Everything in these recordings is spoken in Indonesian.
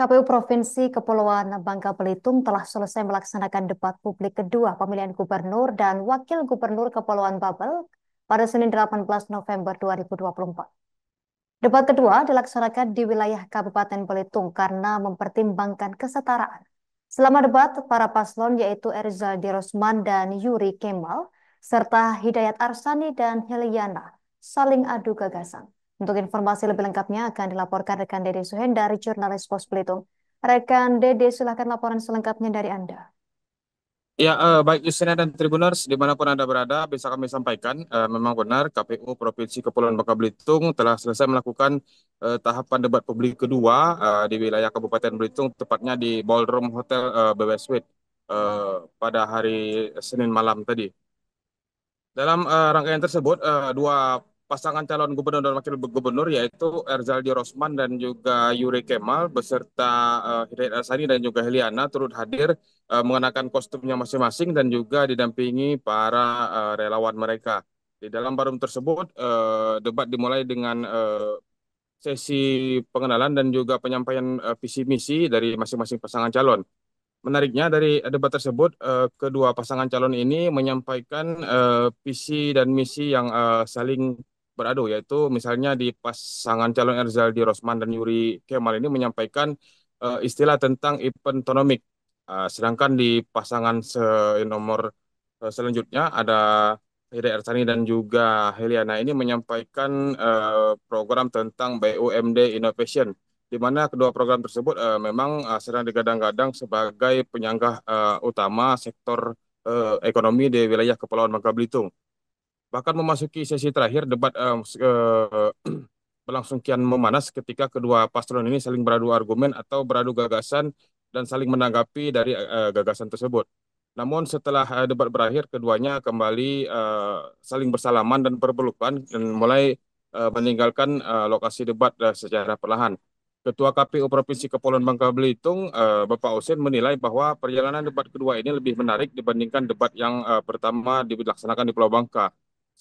KPU Provinsi Kepulauan Bangka Belitung telah selesai melaksanakan debat publik kedua pemilihan gubernur dan wakil gubernur Kepulauan Babel pada Senin 18 November 2024. Debat kedua dilaksanakan di wilayah Kabupaten Belitung karena mempertimbangkan kesetaraan. Selama debat, para paslon yaitu Erza Dirosman dan Yuri Kemal, serta Hidayat Arsani dan Heliana saling adu gagasan. Untuk informasi lebih lengkapnya akan dilaporkan rekan Dede Suhen dari jurnalis Pos Belitung. Rekan Dede, silakan laporan selengkapnya dari Anda. Ya, eh, baik Yusina dan Tribuners, dimanapun Anda berada, bisa kami sampaikan, eh, memang benar KPU Provinsi Kepulauan Bangka Belitung telah selesai melakukan eh, tahapan debat publik kedua eh, di wilayah Kabupaten Belitung, tepatnya di Ballroom Hotel eh, BW Suite eh, pada hari Senin malam tadi. Dalam eh, rangkaian tersebut, eh, dua pasangan calon gubernur dan wakil gubernur yaitu Erzaldi Rosman dan juga Yuri Kemal beserta uh, Hidayat Asani dan juga Heliana turut hadir uh, mengenakan kostumnya masing-masing dan juga didampingi para uh, relawan mereka. Di dalam barum tersebut uh, debat dimulai dengan uh, sesi pengenalan dan juga penyampaian uh, visi misi dari masing-masing pasangan calon. Menariknya dari debat tersebut, kedua pasangan calon ini menyampaikan visi dan misi yang saling beradu yaitu misalnya di pasangan calon Erzaldi Rosman dan Yuri Kemal ini menyampaikan uh, istilah tentang event tonomik. Uh, ah, sedangkan di pasangan se nomor uh, eh, selanjutnya ada Hidayat Arsani dan juga Heliana ini menyampaikan uh, program tentang BUMD Innovation di mana kedua program tersebut uh, memang uh, sedang digadang-gadang sebagai penyanggah uh, utama sektor uh, ekonomi di wilayah Kepulauan Bangka Belitung bahkan memasuki sesi terakhir debat uh, eh, uh, eh, berlangsung kian memanas ketika kedua paslon ini saling beradu argumen atau beradu gagasan dan saling menanggapi dari uh, gagasan tersebut. Namun setelah uh, debat berakhir keduanya kembali uh, saling bersalaman dan berpelukan dan mulai uh, meninggalkan uh, lokasi debat uh, secara perlahan. Ketua KPU Provinsi Kepulauan Bangka Belitung, uh, Bapak Osen menilai bahwa perjalanan debat kedua ini lebih menarik dibandingkan debat yang uh, pertama dilaksanakan di Pulau Bangka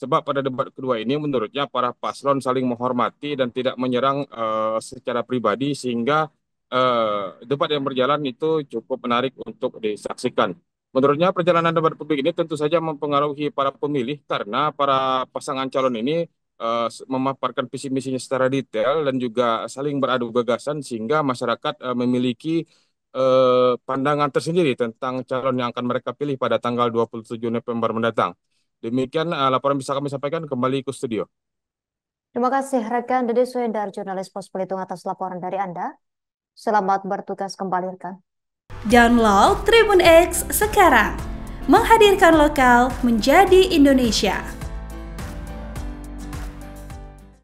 Sebab pada debat kedua ini menurutnya para paslon saling menghormati dan tidak menyerang uh, secara pribadi sehingga uh, debat yang berjalan itu cukup menarik untuk disaksikan. Menurutnya perjalanan debat publik ini tentu saja mempengaruhi para pemilih karena para pasangan calon ini uh, memaparkan visi misinya secara detail dan juga saling beradu gagasan sehingga masyarakat uh, memiliki uh, pandangan tersendiri tentang calon yang akan mereka pilih pada tanggal 27 November mendatang. Demikian uh, laporan bisa kami sampaikan kembali ke studio. Terima kasih rekan Dede Suendar, jurnalis Pos Pelitung atas laporan dari Anda. Selamat bertugas kembali rekan. Download Tribun X sekarang. Menghadirkan lokal menjadi Indonesia.